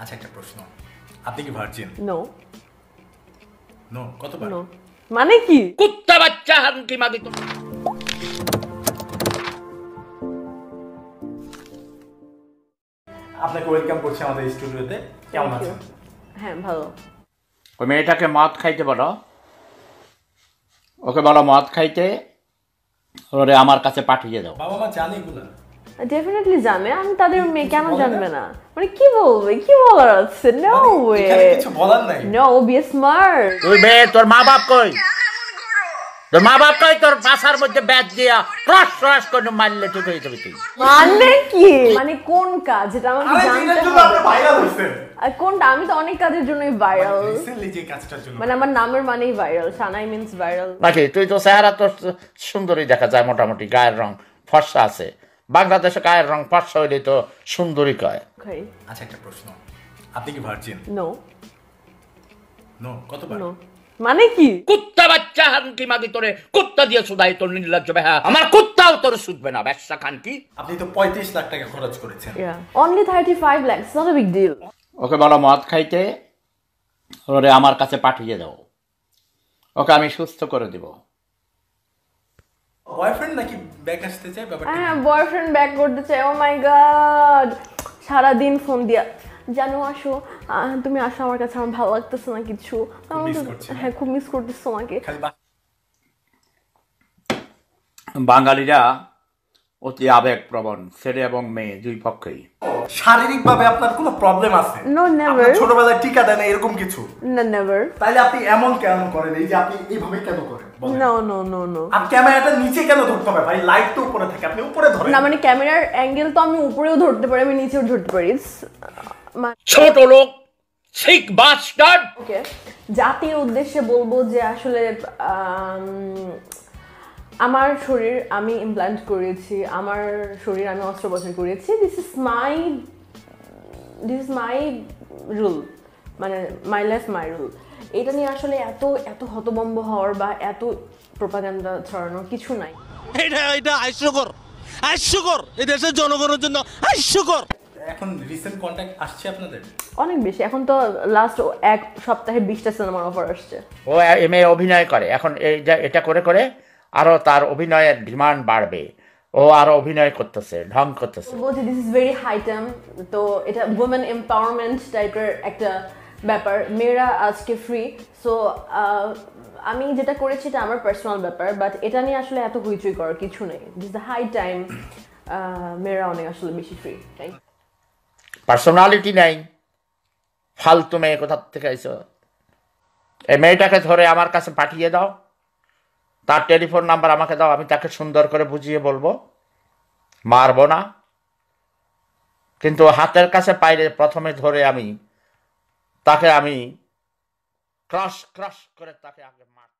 আচ্ছা একটা প্রশ্ন আপনি কি ভার্জিন নো নো কতবার নো মানে কি কুত্তা বাচ্চা হান্তি মাগি তো আপনাকে ওয়েলকাম করছি আমাদের স্টুডিওতে কেমন আছেন হ্যাঁ ভালো ওই মেয়েটাকে মদ খাইতে বলো ওকে বলো মদ খাইতে ওরে আমার কাছে পাঠিয়ে দাও বাবা মা জানে ডেফিনেটলি জানে আমি তাদের মেয়ে কেন জানবে না মানে কি বলবে কি বলার আছে নো ওয়ে মানে কিছু বলার নাই নো ও বি স্মার্ট তুই বে তোর মা বাপ কই তোর মা বাপ কই তোর পাশার মধ্যে ব্যাট দিয়া ক্রস ক্রস করে মারলে ঠিক হয়ে যাবে তুই মারলে কি মানে কোন কাজ এটা আমাকে জানতে হবে আর কোনটা আমি তো অনেক কাজের জন্যই ভাইরাল মানে, মানে আমার নামের মানেই ভাইরাল সানাই মিন্স ভাইরাল বাকি তুই তো চেহারা তো সুন্দরই দেখা যায় মোটামুটি গায়ের রং ফর্সা আছে বাংলাদেশে গায়ের রং পাঁচশো হইলে তো সুন্দরী কয় আচ্ছা একটা প্রশ্ন আপনি কি ভার্জিন নো নো কতবার মানে কি কুত্তা বাচ্চা হানকি মাগি তোরে কুত্তা দিয়ে তোর নির্লজ্জ বেহা আমার কুত্তাও তোর না ব্যবসা খান কি আপনি তো লাখ টাকা খরচ করেছেন only not a big deal okay বলো মদ খাইতে ওরে আমার কাছে পাঠিয়ে দাও ওকে আমি সুস্থ করে দিব বয়ফ্রেন্ড নাকি ব্যাক আসতে চায় ব্যাপারটা হ্যাঁ বয়ফ্রেন্ড ব্যাক করতে চায় ও মাই গড সারা দিন ফোন দিয়া জানো আসো তুমি আসো আমার কাছে আমার ভালো লাগতেছে না কিছু হ্যাঁ।, হ্যাঁ খুব মিস করতেছো আমাকে বাঙালিরা অতি আবেগ প্রবণ ছেলে এবং মেয়ে দুই পক্ষেই শারীরিক ভাবে আপনার কোনো প্রবলেম আছে নো নেভার ছোটবেলায় টিকা দেন এরকম কিছু না নেভার তাহলে আপনি এমন কেন করেন এই যে আপনি এইভাবে কেন করেন নো নো নো নো আপনি ক্যামেরাটা নিচে কেন ধরতে হবে ভাই লাইট তো উপরে থাকে আপনি উপরে ধরেন না মানে ক্যামেরার অ্যাঙ্গেল তো আমি উপরেও ধরতে পারি আমি নিচেও ধরতে পারি ছোট লোক ঠিক বাস্টার্ড ওকে জাতির উদ্দেশ্যে বলবো যে আসলে আমার শরীর আমি ইমপ্লান্ট করেছি আমার শরীর আমি অস্ত্রোপচার করেছি this is my this is my rule মানে মাই লাইফ মাই রুল এটা নিয়ে আসলে এত এত হতবম্ব হওয়ার বা এত প্রপাগান্ডা ছড়ানোর কিছু নাই এটা এটা আইসুকর আইসুকর এই দেশের জনগণের জন্য আইসুকর এখন রিসেন্ট কন্টাক্ট আসছে আপনাদের অনেক বেশি এখন তো লাস্ট এক সপ্তাহে 20টা সিনেমার অফার আসছে ও এমএ অভিনয় করে এখন এটা করে করে আরও তার অভিনয়ের ডিমান্ড বাড়বে ও আরো অভিনয় করতেছে ঢং করতেছে বলছি this is very high time তো এটা উমেন এমপাওয়ারমেন্ট টাইপের একটা ব্যাপার মেয়েরা আজকে ফ্রি সো আমি যেটা করেছি এটা আমার পার্সোনাল ব্যাপার বাট এটা নিয়ে আসলে এত হুইচুই করার কিছু নেই দিস দ্য হাই টাইম মেয়েরা অনেক আসলে বেশি ফ্রি পার্সোনালিটি নাই ফালতু মেয়ে কোথা থেকে আইছো এই মেয়েটাকে ধরে আমার কাছে পাঠিয়ে দাও তার টেলিফোন নাম্বার আমাকে দাও আমি তাকে সুন্দর করে বুঝিয়ে বলবো মারব না কিন্তু হাতের কাছে পাইলে প্রথমে ধরে আমি তাকে আমি ক্রাশ ক্রাশ করে তাকে আগে মার